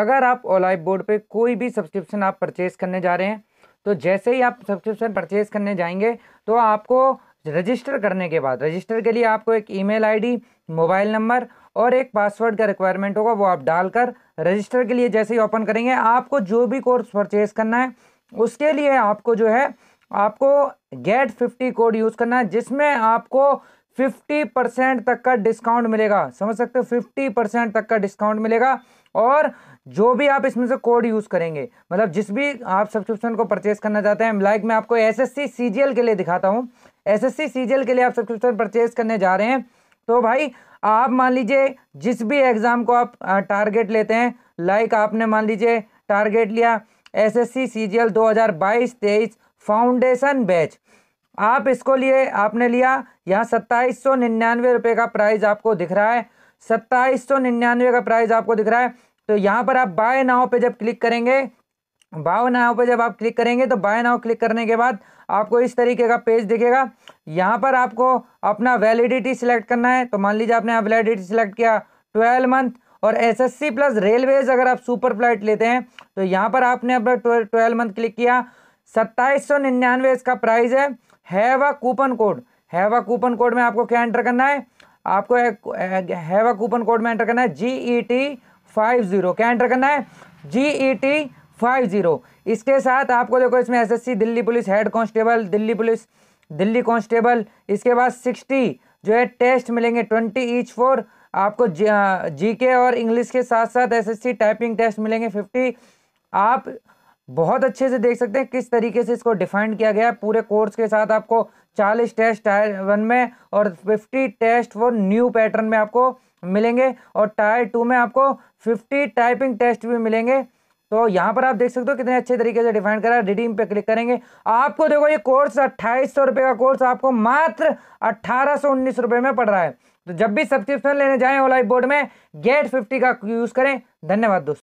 अगर आप ओलाइव बोर्ड पे कोई भी सब्सक्रिप्शन आप परचेज़ करने जा रहे हैं तो जैसे ही आप सब्सक्रिप्शन परचेज़ करने जाएंगे तो आपको रजिस्टर करने के बाद रजिस्टर के लिए आपको एक ईमेल आईडी मोबाइल नंबर और एक पासवर्ड का रिक्वायरमेंट होगा वो आप डालकर रजिस्टर के लिए जैसे ही ओपन करेंगे आपको जो भी कोर्स परचेज़ करना है उसके लिए आपको जो है आपको गेट फिफ्टी कोड यूज़ करना है जिसमें आपको फिफ्टी परसेंट तक का डिस्काउंट मिलेगा समझ सकते हो फिफ्टी परसेंट तक का डिस्काउंट मिलेगा और जो भी आप इसमें से कोड यूज़ करेंगे मतलब जिस भी आप सब्सक्रिप्शन को परचेस करना चाहते हैं लाइक मैं आपको एस एस के लिए दिखाता हूँ एस एस के लिए आप सब्सक्रिप्शन परचेज करने जा रहे हैं तो भाई आप मान लीजिए जिस भी एग्ज़ाम को आप टारगेट लेते हैं लाइक आपने मान लीजिए टारगेट लिया एस एस सी सी जी दो हज़ार बाईस तेईस फाउंडेशन बैच आप इसको लिए आपने लिया यहाँ सत्ताईस सौ निन्यानवे रुपये का प्राइस आपको दिख रहा है सत्ताईस सौ निन्यानवे का प्राइस आपको दिख रहा है तो यहाँ पर आप बाय नाव पे जब क्लिक करेंगे बाय नाव पे जब आप क्लिक करेंगे तो बाय नाव क्लिक करने के बाद आपको इस तरीके का पेज दिखेगा यहाँ पर आपको अपना वैलिडिटी सिलेक्ट करना है तो मान लीजिए आपने आप वैलिडिटी सिलेक्ट किया ट्वेल्व मंथ और एसएससी प्लस रेलवेज अगर आप सुपर फ्लाइट लेते हैं तो यहाँ पर आपने अपना ट्वेल्व मंथ क्लिक किया सत्ताईस सौ निन्यानवे इसका प्राइस है हैवा कूपन कोड हैवा कूपन कोड में आपको क्या एंटर करना है आपको हैवा कूपन कोड में एंटर करना है G E T five zero क्या एंटर करना है G E T five zero इसके साथ आपको देखो इसमें SSC Delhi police head constable Delhi police Delhi constable इसके बाद सिक्सटी जो है टेस्ट मिलेंगे ट्वेंटी ईच फोर आपको जी के और इंग्लिश के साथ साथ एसएससी टाइपिंग टेस्ट मिलेंगे फिफ्टी आप बहुत अच्छे से देख सकते हैं किस तरीके से इसको डिफाइंड किया गया है पूरे कोर्स के साथ आपको चालीस टेस्ट टायर वन में और फिफ्टी टेस्ट वो न्यू पैटर्न में आपको मिलेंगे और टायर टू में आपको फिफ्टी टाइपिंग टेस्ट भी मिलेंगे तो यहाँ पर आप देख सकते हो कितने अच्छे तरीके से डिफाइन करा है रिडीम पे क्लिक करेंगे आपको देखो ये कोर्स अट्ठाईस सौ का कोर्स आपको मात्र अट्ठारह सौ उन्नीस रुपये में पड़ रहा है तो जब भी सब्सक्रिप्शन लेने जाएं ओलाइफ बोर्ड में गेट फिफ्टी का यूज़ करें धन्यवाद दोस्तों